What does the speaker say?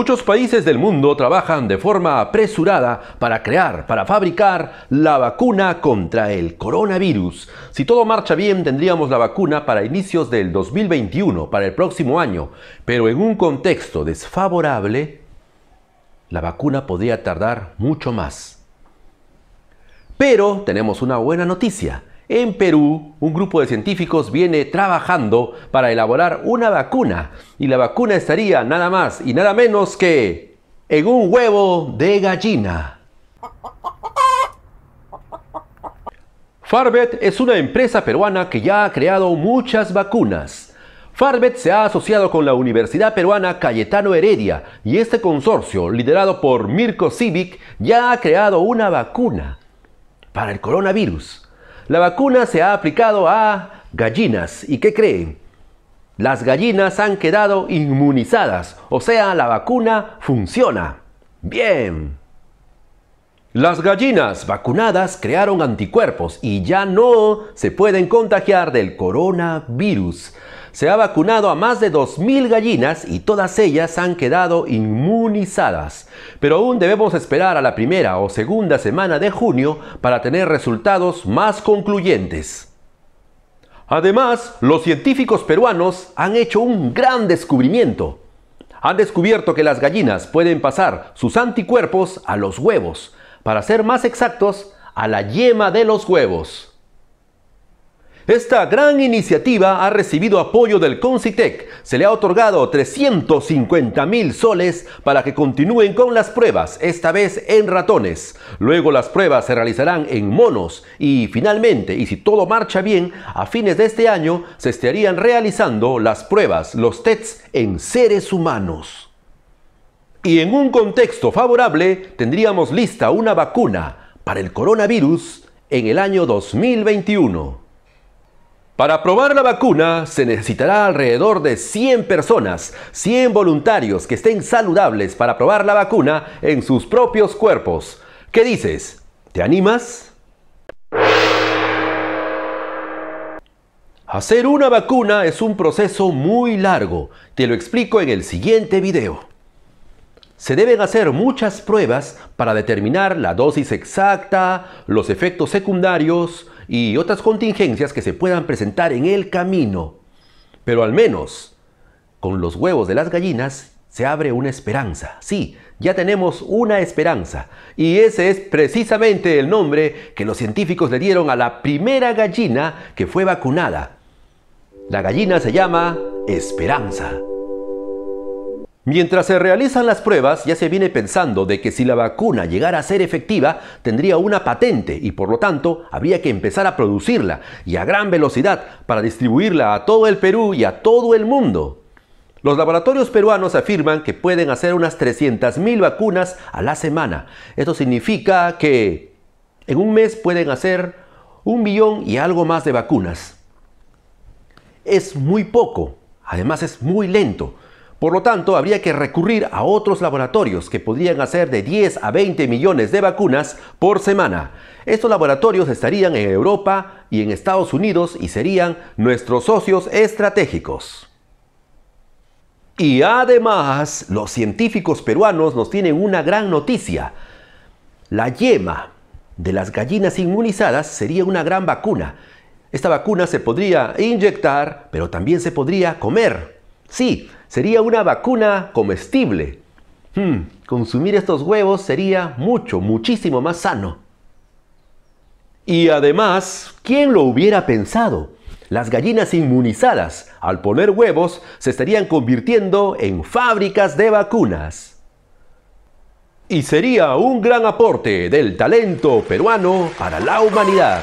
Muchos países del mundo trabajan de forma apresurada para crear, para fabricar la vacuna contra el coronavirus. Si todo marcha bien, tendríamos la vacuna para inicios del 2021, para el próximo año, pero en un contexto desfavorable, la vacuna podría tardar mucho más. Pero tenemos una buena noticia. En Perú, un grupo de científicos viene trabajando para elaborar una vacuna y la vacuna estaría nada más y nada menos que en un huevo de gallina. Farvet es una empresa peruana que ya ha creado muchas vacunas. Farvet se ha asociado con la Universidad Peruana Cayetano Heredia y este consorcio, liderado por Mirko Civic, ya ha creado una vacuna para el coronavirus. La vacuna se ha aplicado a gallinas. ¿Y qué creen? Las gallinas han quedado inmunizadas, o sea, la vacuna funciona. Bien. Las gallinas vacunadas crearon anticuerpos y ya no se pueden contagiar del coronavirus se ha vacunado a más de 2.000 gallinas y todas ellas han quedado inmunizadas. Pero aún debemos esperar a la primera o segunda semana de junio para tener resultados más concluyentes. Además, los científicos peruanos han hecho un gran descubrimiento. Han descubierto que las gallinas pueden pasar sus anticuerpos a los huevos, para ser más exactos, a la yema de los huevos. Esta gran iniciativa ha recibido apoyo del CONCITEC. Se le ha otorgado 350 mil soles para que continúen con las pruebas, esta vez en ratones. Luego las pruebas se realizarán en monos y finalmente, y si todo marcha bien, a fines de este año se estarían realizando las pruebas, los tests en seres humanos. Y en un contexto favorable tendríamos lista una vacuna para el coronavirus en el año 2021. Para probar la vacuna se necesitará alrededor de 100 personas, 100 voluntarios que estén saludables para probar la vacuna en sus propios cuerpos. ¿Qué dices? ¿Te animas? Hacer una vacuna es un proceso muy largo. Te lo explico en el siguiente video. Se deben hacer muchas pruebas para determinar la dosis exacta, los efectos secundarios, y otras contingencias que se puedan presentar en el camino. Pero al menos, con los huevos de las gallinas se abre una esperanza. Sí, ya tenemos una esperanza. Y ese es precisamente el nombre que los científicos le dieron a la primera gallina que fue vacunada. La gallina se llama Esperanza. Mientras se realizan las pruebas, ya se viene pensando de que si la vacuna llegara a ser efectiva, tendría una patente y por lo tanto habría que empezar a producirla y a gran velocidad para distribuirla a todo el Perú y a todo el mundo. Los laboratorios peruanos afirman que pueden hacer unas 300.000 vacunas a la semana. Esto significa que en un mes pueden hacer un millón y algo más de vacunas. Es muy poco, además es muy lento. Por lo tanto, habría que recurrir a otros laboratorios que podrían hacer de 10 a 20 millones de vacunas por semana. Estos laboratorios estarían en Europa y en Estados Unidos y serían nuestros socios estratégicos. Y además, los científicos peruanos nos tienen una gran noticia. La yema de las gallinas inmunizadas sería una gran vacuna. Esta vacuna se podría inyectar, pero también se podría comer. Sí, sería una vacuna comestible. Hmm, consumir estos huevos sería mucho, muchísimo más sano. Y además, ¿quién lo hubiera pensado? Las gallinas inmunizadas, al poner huevos, se estarían convirtiendo en fábricas de vacunas. Y sería un gran aporte del talento peruano para la humanidad.